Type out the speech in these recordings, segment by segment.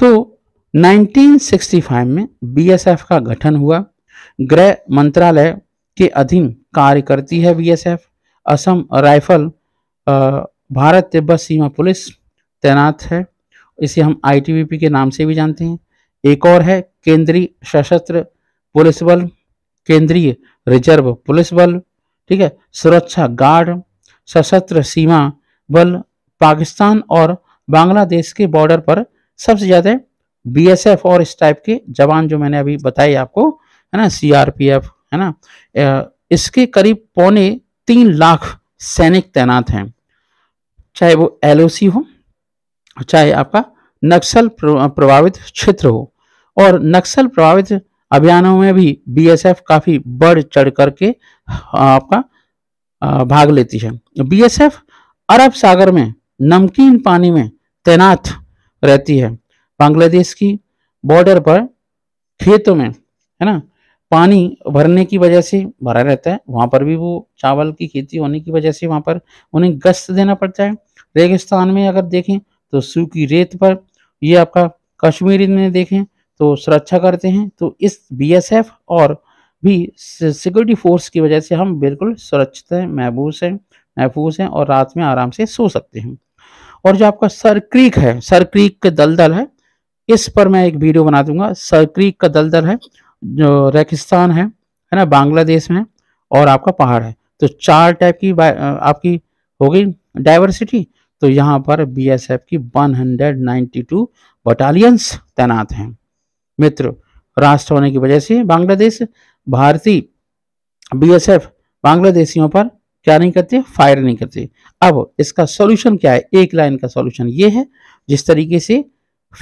तो 1965 में बीएसएफ का गठन हुआ गृह मंत्रालय के अधीन कार्य करती है BSF Assam rifle Bharat Tibet सीमा पुलिस तैनात है इसे हम आईटीबीपी के नाम से भी जानते हैं एक और है केंद्रीय सशस्त्र पुलिस बल केंद्रीय रिजर्व पुलिस बल ठीक है सुरक्षा गार्ड सशस्त्र सीमा बल पाकिस्तान और बांग्लादेश के बॉर्डर पर सबसे ज़्यादा बीएसएफ और इस टाइप के जवान जो मैंने अभी बताए आपको है ना सीआरपीएफ है ना इसके करीब पौने तीन लाख सैनिक तैनात हैं चाहे वो एलओसी हो चाहे आपका नक्सल प्रभावित क्षेत्र हो और नक्सल प्रभावित अभियानों में भी बीएसएफ काफी बढ़ चढ़ करके आपका भाग लेती है बीएसएफ अरब सागर में नमकीन पानी में तैनात रहती है बांग्लादेश की बॉर्डर पर खेतों में है ना पानी भरने की वजह से भरा रहता है वहाँ पर भी वो चावल की खेती होने की वजह से वहाँ पर उन्हें गश्त देना पड़ता है रेगिस्तान में अगर देखें तो सूखी रेत पर ये आपका कश्मीर में देखें तो सुरक्षा करते हैं तो इस बीएसएफ और भी सिक्योरिटी फोर्स की वजह से हम बिल्कुल सुरक्षित हैं महबूस हैं महफूज हैं और रात में आराम से सो सकते हैं और जो आपका सरक्रीक है सरक्रीक के दलदल है इस पर मैं एक वीडियो बना दूंगा सरक्रीक का दलदल है जो रेगिस्तान है है ना बांग्लादेश में और आपका पहाड़ है तो चार टाइप की आपकी हो गई डाइवर्सिटी तो यहाँ पर बीएसएफ की 192 बटालियंस तैनात हैं मित्र राष्ट्र होने की वजह से बांग्लादेश भारतीय बीएसएफ बांग्लादेशियों पर क्या नहीं करते फायर नहीं करते अब इसका सॉल्यूशन क्या है एक लाइन का सॉल्यूशन ये है जिस तरीके से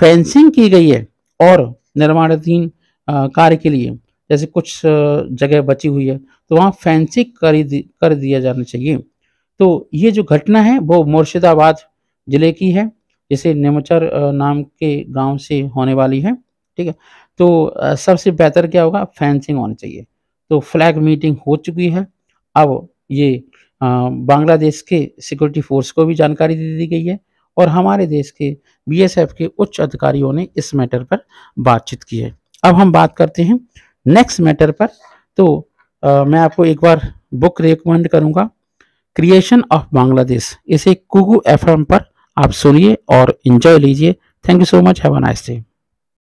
फेंसिंग की गई है और निर्माणाधीन कार्य के लिए जैसे कुछ जगह बची हुई है तो वहाँ फेंसिंग कर कर दिया जाना चाहिए तो ये जो घटना है वो मुर्शिदाबाद ज़िले की है जिसे नेमचर नाम के गांव से होने वाली है ठीक है तो सबसे बेहतर क्या होगा फेंसिंग होनी चाहिए तो फ्लैग मीटिंग हो चुकी है अब ये बांग्लादेश के सिक्योरिटी फोर्स को भी जानकारी दे दी गई है और हमारे देश के बीएसएफ के उच्च अधिकारियों ने इस मैटर पर बातचीत की है अब हम बात करते हैं नेक्स्ट मैटर पर तो आ, मैं आपको एक बार बुक रिकमेंड करूंगा क्रिएशन ऑफ बांग्लादेश इसे कुगू एफ पर आप सुनिए और इन्जॉय लीजिए thank you so much have a nice day